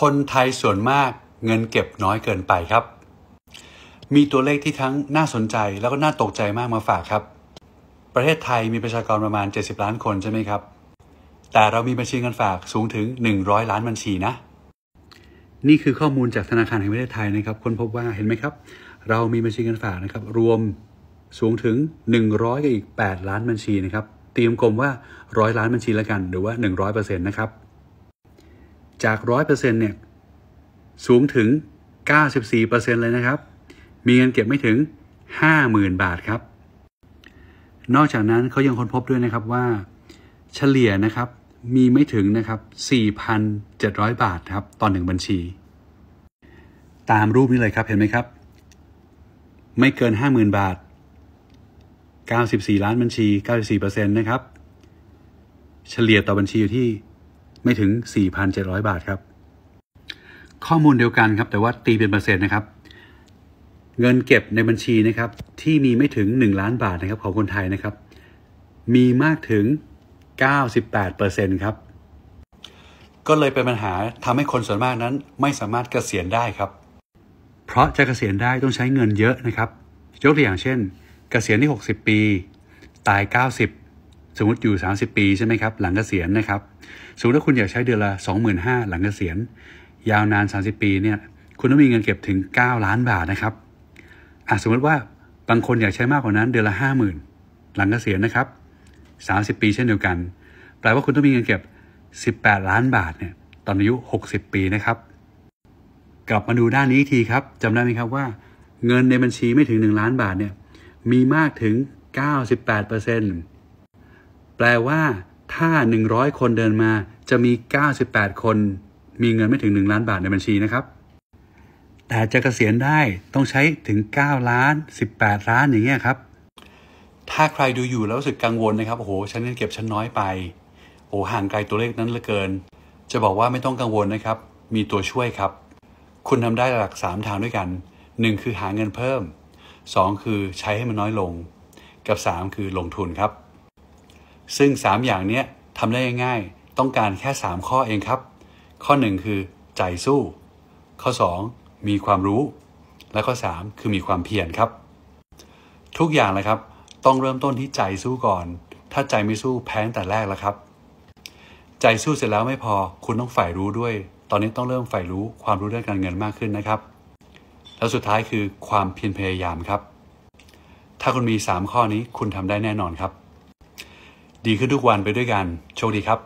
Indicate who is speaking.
Speaker 1: คนไทยส่วนมากเงินเก็บน้อยเกินไปครับ มีตัวเลขที่ทั้งน่าสนใจแล้วก็น่าตกใจมากมาฝากครับ ประเทศไทยมีประชากรประมาณ 70 ล้านคนใช่ไหมครับ แต่เรามีบัญชีเงินฝากสูงถึง 100 ล้านบัญชีนะ นี่คือข้อมูลจากธนาคารแห่งประเทศไทยนะครับ ค้นพบว่าเห็นไหมครับ เรามีบัญชีเงินฝากนะครับ รวมสูงถึง 100กับอีก 8 ล้านบัญชีนะครับ ตีมกลมว่า100ล้านบัญชีแล้วกัน หรือว่า100%นะครับจาก 100%เนี่ยสูงถึง 94%เลยนะครับ มีเงินเก็บไม่ถึง 50,000 บาทครับ นอกจากนั้นเขายังค้นพบด้วยนะครับว่า เฉลี่ยนะครับมีไม่ถึงนะครับ4,700 บาทครับต่อหนึ่งบัญชี ตามรูปนี้เลยครับเห็นไหมครับ ไม่เกิน 50,000 บาท 94 ล้านบัญชี 94%นะครับ เฉลี่ยต่อบัญชีอยู่ที่ไม่ถึง 4,700 บาทครับ ข้อมูลเดียวกันครับ แต่ว่าตีเป็นเปอร์เซ็นต์นะครับ เงินเก็บในบัญชีนะครับที่มีไม่ถึง 1 ล้านบาทนะครับของคนไทยนะครับ มีมากถึง 98%ครับ ก็เลยเป็นปัญหาทำให้คนส่วนมากนั้นไม่สามารถเกษียณได้ครับ เพราะจะเกษียณได้ต้องใช้เงินเยอะนะครับ ยกตัวอย่างเช่น เกษียณที่ 60 ปี ตาย 90สมมติอยู่ 30 ปีใช่ไหมครับหลังเกษียณนะครับ สมมติถ้าคุณอยากใช้เดือนละ 25,000หลังเกษียณยาวนาน 30 ปีเนี่ยคุณต้องมีเงินเก็บถึง 9 ล้านบาทนะครับอ่ะสมมติว่าบางคนอยากใช้มากกว่านั้นเดือนละ 50,000 หลังเกษียณนะครับ 30 ปีเช่นเดียวกันแปลว่าคุณต้องมีเงินเก็บ 18 ล้านบาทเนี่ยตอนอายุ 60 ปีนะครับกลับมาดูด้านนี้ทีครับจำได้ไหมครับว่า เงินในบัญชีไม่ถึง 1 ล้านบาทเนี่ยมีมากถึง 98%แปลว่าถ้า 100 คนเดินมาจะมี 98 คน มีเงินไม่ถึง 1 ล้านบาทในบัญชีนะครับ แต่จะกะเกษียณได้ต้องใช้ถึง 9 ล้าน 18 ล้านอย่างเงี้ยครับ ถ้าใครดูอยู่แล้วรู้สึกกังวลนะครับ โอ้โหฉันเงินเก็บฉันน้อยไป โอ้ห่างไกลตัวเลขนั้นเหลือเกิน จะบอกว่าไม่ต้องกังวลนะครับ มีตัวช่วยครับ คุณทำได้หลัก 3 ทางด้วยกัน 1 คือหาเงินเพิ่ม 2 คือใช้ให้มันน้อยลง กับ 3 คือลงทุนครับซึ่ง 3 อย่างนี้ทำได้ง่าย ๆ ต้องการแค่ 3 ข้อเองครับ ข้อ 1 คือใจสู้ ข้อ 2 มีความรู้ และข้อ 3 คือมีความเพียรครับ ทุกอย่างเลยครับ ต้องเริ่มต้นที่ใจสู้ก่อน ถ้าใจไม่สู้แพ้แต่แรกแล้วครับใจสู้เสร็จแล้วไม่พอคุณต้องฝ่ายรู้ด้วย ตอนนี้ต้องเริ่มฝ่ายรู้ความรู้เรื่องการเงินมากขึ้นนะครับ แล้วสุดท้ายคือความเพียรพยายามครับ ถ้าคุณมี 3 ข้อนี้คุณทำได้แน่นอนครับดีขึ้นทุกวันไปด้วยกัน โชคดีครับ